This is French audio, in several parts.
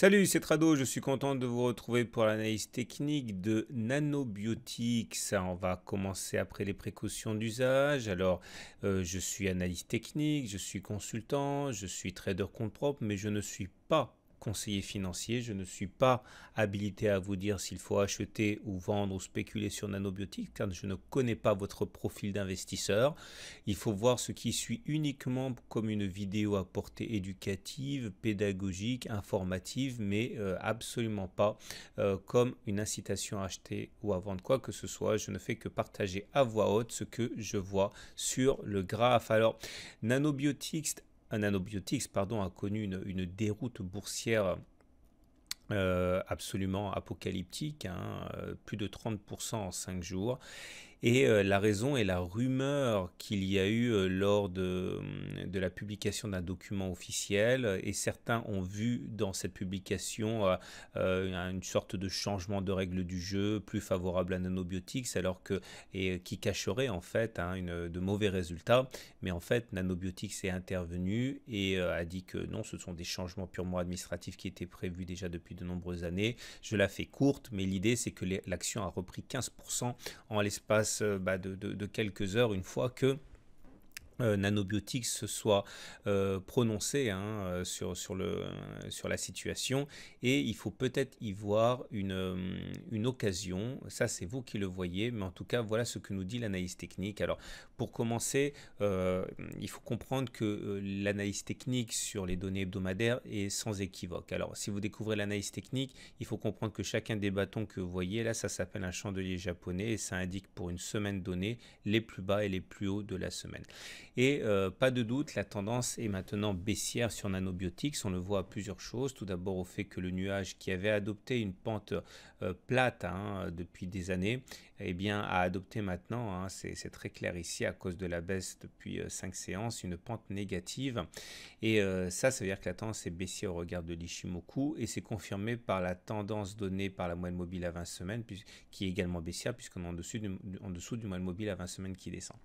Salut, c'est Trado, je suis content de vous retrouver pour l'analyse technique de Nanobiotics. on va commencer après les précautions d'usage. Alors, euh, je suis analyste technique, je suis consultant, je suis trader compte propre, mais je ne suis pas conseiller financier, je ne suis pas habilité à vous dire s'il faut acheter ou vendre ou spéculer sur Nanobiotics car je ne connais pas votre profil d'investisseur. Il faut voir ce qui suit uniquement comme une vidéo à portée éducative, pédagogique, informative, mais euh, absolument pas euh, comme une incitation à acheter ou à vendre quoi que ce soit. Je ne fais que partager à voix haute ce que je vois sur le graphe. Alors, nanobiotics Nanobiotics pardon, a connu une, déroute boursière euh, absolument apocalyptique, hein, euh, plus de 30% en 5 jours. Et euh, la raison est la rumeur qu'il y a eu euh, lors hum, de, la publication d'un document officiel, et certains ont vu dans cette publication euh, une sorte de changement de règles du jeu plus favorable à Nanobiotics, alors que et qui cacherait en fait hein, de mauvais résultats. Mais en fait, Nanobiotics est intervenu et a dit que non, ce sont des changements purement administratifs qui étaient prévus déjà depuis de nombreuses années. Je la fais courte, mais l'idée c'est que l'action a repris 15% en l'espace euh, bah, de, quelques heures une fois que euh, nanobiotiques se soit euh, prononcé hein, euh, sur, sur, le, sur la situation et il faut peut-être y voir une, une occasion, ça c'est vous qui le voyez, mais en tout cas voilà ce que nous dit l'analyse technique. Alors pour commencer, il faut comprendre que l'analyse technique sur les données hebdomadaires est sans équivoque. Alors si vous découvrez l'analyse technique, il faut comprendre que chacun des bâtons que vous voyez, là ça s'appelle un chandelier japonais et ça indique pour une semaine donnée les plus bas et les plus hauts de la semaine. Et euh, pas de doute, la tendance est maintenant baissière sur Nanobiotics. On le voit à plusieurs choses. Tout d'abord au fait que le nuage qui avait adopté une pente euh, plate hein, depuis des années, eh bien, a adopté maintenant, hein, c'est très clair ici, à cause de la baisse depuis 5 euh, séances, une pente négative. Et ça, ça veut dire que la tendance est baissière au regard de l'Ishimoku et c'est confirmé par la tendance donnée par la moyenne mobile à 20 semaines, qui est également baissière puisqu'on est en dessous du, en moyenne mobile à 20 semaines qui descend.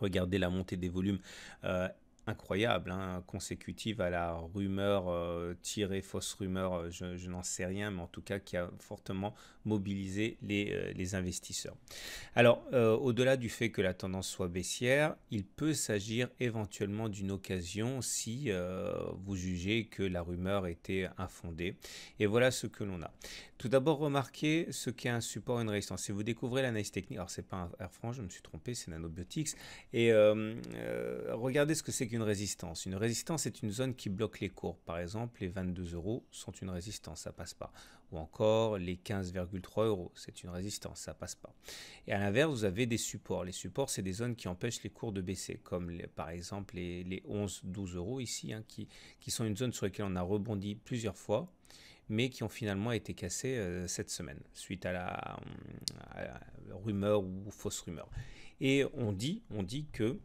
Regardez la montée des volumes. Euh, incroyable, hein, consécutive à la rumeur, euh, tirée fausse rumeur, euh, je, n'en sais rien, mais en tout cas qui a fortement mobilisé les, euh, investisseurs. Alors, au-delà du fait que la tendance soit baissière, il peut s'agir éventuellement d'une occasion si vous jugez que la rumeur était infondée. Et voilà ce que l'on a. Tout d'abord, remarquez ce qu'est un support et une résistance. Si vous découvrez l'analyse technique, alors c'est pas un Air France, je me suis trompé, c'est Nanobiotics, et regardez ce que c'est qu'une résistance. Une résistance est une zone qui bloque les cours Par exemple, les 22 euros sont une résistance, ça passe pas. Ou encore, les 15,3 euros, c'est une résistance, ça passe pas. Et à l'inverse, vous avez des supports. Les supports, c'est des zones qui empêchent les cours de baisser, comme par exemple les, 11, 12 euros ici, hein, qui, qui sont une zone sur laquelle on a rebondi plusieurs fois mais qui ont finalement été cassés euh, cette semaine suite à la, à la rumeur ou fausse rumeur. Et on dit, on dit que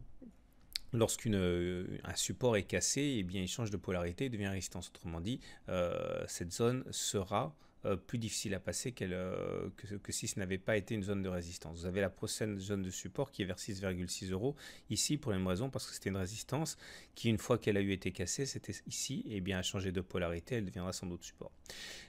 Lorsqu'un euh, support est cassé, et eh bien, il change de polarité, devient résistance. Autrement dit, euh, cette zone sera euh, plus difficile à passer euh, que, si ce n'avait pas été une zone de résistance. Vous avez la prochaine zone de support qui est vers 6,6 euros, ici pour la même raison, parce que c'était une résistance qui, une fois qu'elle a eu été cassée, c'était ici, et eh bien a changé de polarité, elle deviendra sans doute support.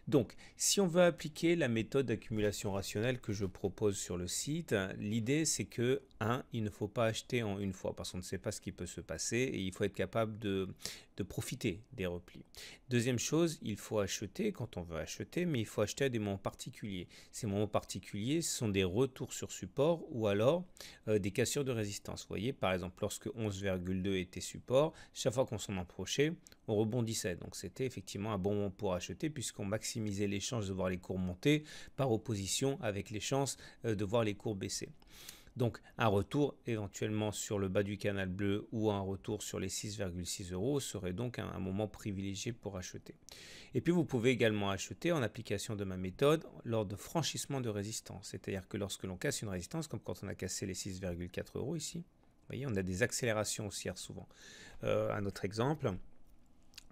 Donc, si on veut appliquer la méthode d'accumulation rationnelle que je propose sur le site, l'idée c'est que, 1, il ne faut pas acheter en une fois, parce qu'on ne sait pas ce qui peut se passer, et il faut être capable de, de profiter des replis. Deuxième chose, il faut acheter quand on veut acheter, mais il faut acheter à des moments particuliers. Ces moments particuliers sont des retours sur support ou alors euh, des cassures de résistance. Vous voyez, par exemple, lorsque 11,2 était support, chaque fois qu'on s'en approchait, on rebondissait. Donc c'était effectivement un bon moment pour acheter puisqu'on maximisait les chances de voir les cours monter par opposition avec les chances euh, de voir les cours baisser. Donc un retour éventuellement sur le bas du canal bleu ou un retour sur les 6,6 euros serait donc un, moment privilégié pour acheter. Et puis vous pouvez également acheter en application de ma méthode lors de franchissement de résistance. C'est-à-dire que lorsque l'on casse une résistance, comme quand on a cassé les 6,4 euros ici, vous voyez, on a des accélérations haussières souvent. Euh, un autre exemple,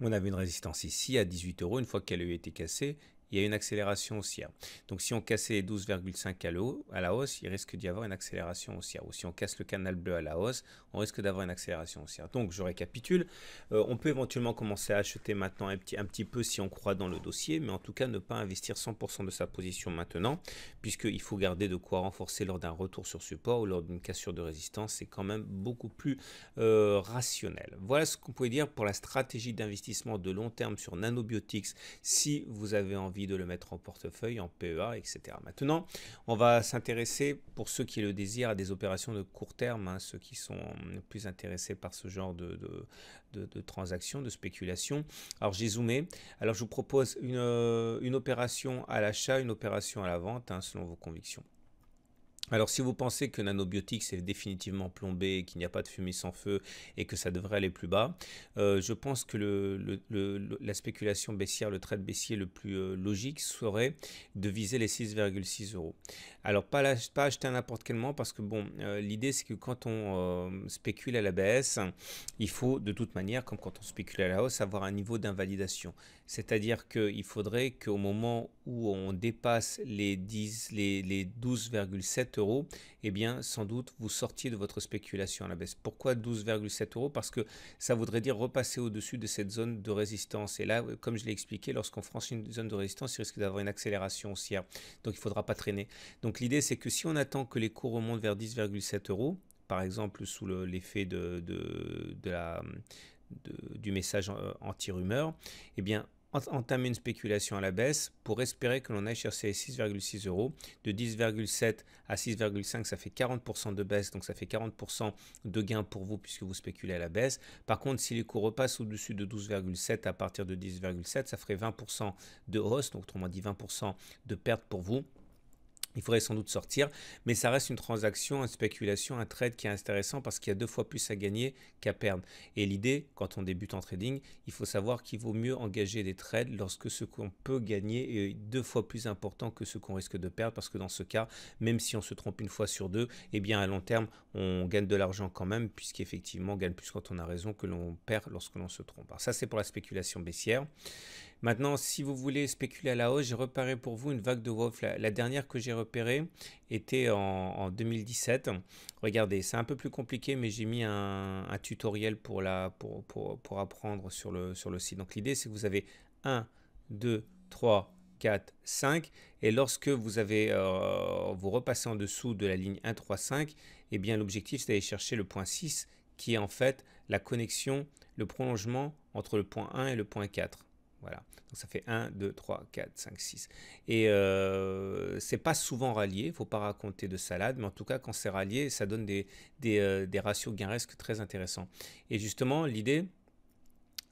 on avait une résistance ici à 18 euros une fois qu'elle a été cassée il y a une accélération haussière. Donc si on cassait 12,5 à la hausse, il risque d'y avoir une accélération haussière. Ou si on casse le canal bleu à la hausse, on risque d'avoir une accélération haussière. Donc je récapitule, euh, on peut éventuellement commencer à acheter maintenant un petit, un petit peu si on croit dans le dossier, mais en tout cas ne pas investir 100% de sa position maintenant, puisqu'il faut garder de quoi renforcer lors d'un retour sur support ou lors d'une cassure de résistance. C'est quand même beaucoup plus euh, rationnel. Voilà ce qu'on pouvait dire pour la stratégie d'investissement de long terme sur Nanobiotics. Si vous avez envie de le mettre en portefeuille, en PEA, etc. Maintenant, on va s'intéresser, pour ceux qui le désirent, à des opérations de court terme, hein, ceux qui sont plus intéressés par ce genre de, de, transactions, de spéculation. Alors j'ai zoomé, alors je vous propose une, euh, une opération à l'achat, une opération à la vente, hein, selon vos convictions. Alors si vous pensez que Nanobiotics c'est définitivement plombé, qu'il n'y a pas de fumée sans feu et que ça devrait aller plus bas, euh, je pense que la spéculation baissière, le trade baissier le plus euh, logique serait de viser les 6,6 euros. Alors pas, acheter n'importe quel moment parce que bon, euh, l'idée c'est que quand on spécule à la baisse, il faut de toute manière, comme quand on spécule à la hausse, avoir un niveau d'invalidation. C'est-à-dire qu'il faudrait qu'au moment où on dépasse les, les 12,7 euros, eh bien sans doute vous sortiez de votre spéculation à la baisse. Pourquoi 12,7 euros Parce que ça voudrait dire repasser au-dessus de cette zone de résistance. Et là, euh, comme je l'ai expliqué, lorsqu'on franchit une zone de résistance, il risque d'avoir une accélération haussière. Hein. Donc il ne faudra pas traîner. Donc l'idée, c'est que si on attend que les cours remontent vers 10,7 euros, par exemple sous l'effet de, la, du message euh, anti-rumeur, eh bien, entamer une spéculation à la baisse pour espérer que l'on aille chercher 6,6 euros. De 10,7 à 6,5, ça fait 40% de baisse, donc ça fait 40% de gain pour vous puisque vous spéculez à la baisse. Par contre, si les cours repassent au-dessus de 12,7 à partir de 10,7, ça ferait 20% de hausse, donc autrement dit 20% de perte pour vous. Il faudrait sans doute sortir, mais ça reste une transaction, une spéculation, un trade qui est intéressant parce qu'il y a deux fois plus à gagner qu'à perdre. Et l'idée, quand on débute en trading, il faut savoir qu'il vaut mieux engager des trades lorsque ce qu'on peut gagner est deux fois plus important que ce qu'on risque de perdre parce que dans ce cas, même si on se trompe une fois sur deux, eh bien à long terme, on gagne de l'argent quand même puisqu'effectivement, on gagne plus quand on a raison que l'on perd lorsque l'on se trompe. Alors ça, c'est pour la spéculation baissière. Maintenant, si vous voulez spéculer à la hausse, j'ai repéré pour vous une vague de wolf. La, dernière que j'ai repérée était en, 2017. Regardez, c'est un peu plus compliqué, mais j'ai mis un, tutoriel pour, la, pour, apprendre sur le, sur le site. Donc l'idée, c'est que vous avez 1, 2, 3, 4, 5. Et lorsque vous, avez, euh, vous repassez en dessous de la ligne 1, 3, 5, bien l'objectif, c'est d'aller chercher le point 6, qui est en fait la connexion, le prolongement entre le point 1 et le point 4. Voilà. Donc ça fait 1, 2, 3, 4, 5, 6. Et euh, c'est pas souvent rallié, il faut pas raconter de salade, mais en tout cas quand c'est rallié, ça donne des, euh, ratios gain très intéressants. Et justement, l'idée,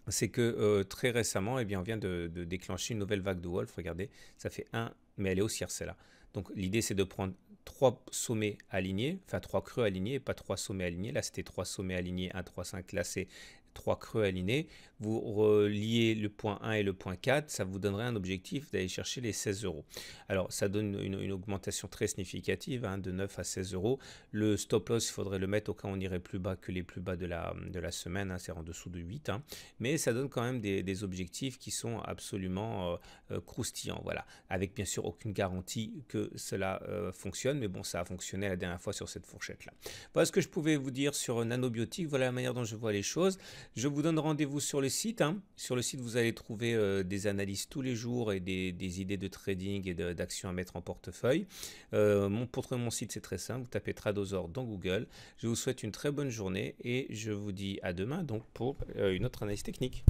c'est que euh, très récemment, eh bien, on vient de, déclencher une nouvelle vague de Wolf. Regardez, ça fait 1, mais elle est haussière celle-là. Donc l'idée, c'est de prendre trois sommets alignés, enfin trois creux alignés, pas trois sommets alignés. Là, c'était trois sommets alignés, 1, 3, 5. Là, c'est trois creux alignés, vous reliez le point 1 et le point 4, ça vous donnerait un objectif d'aller chercher les 16 euros. Alors ça donne une, augmentation très significative, hein, de 9 à 16 euros. Le stop loss, il faudrait le mettre au cas où on irait plus bas que les plus bas de la, de la semaine, hein, c'est en dessous de 8. Hein. Mais ça donne quand même des, objectifs qui sont absolument euh, euh, croustillants, voilà. Avec bien sûr aucune garantie que cela euh, fonctionne, mais bon, ça a fonctionné la dernière fois sur cette fourchette-là. Voilà ce que je pouvais vous dire sur Nanobiotique, voilà la manière dont je vois les choses. Je vous donne rendez-vous sur le site. Hein. Sur le site, vous allez trouver euh, des analyses tous les jours et des, idées de trading et d'actions à mettre en portefeuille. Euh, mon, pour trouver mon site, c'est très simple. Vous tapez Tradosor dans Google. Je vous souhaite une très bonne journée et je vous dis à demain donc pour euh, une autre analyse technique.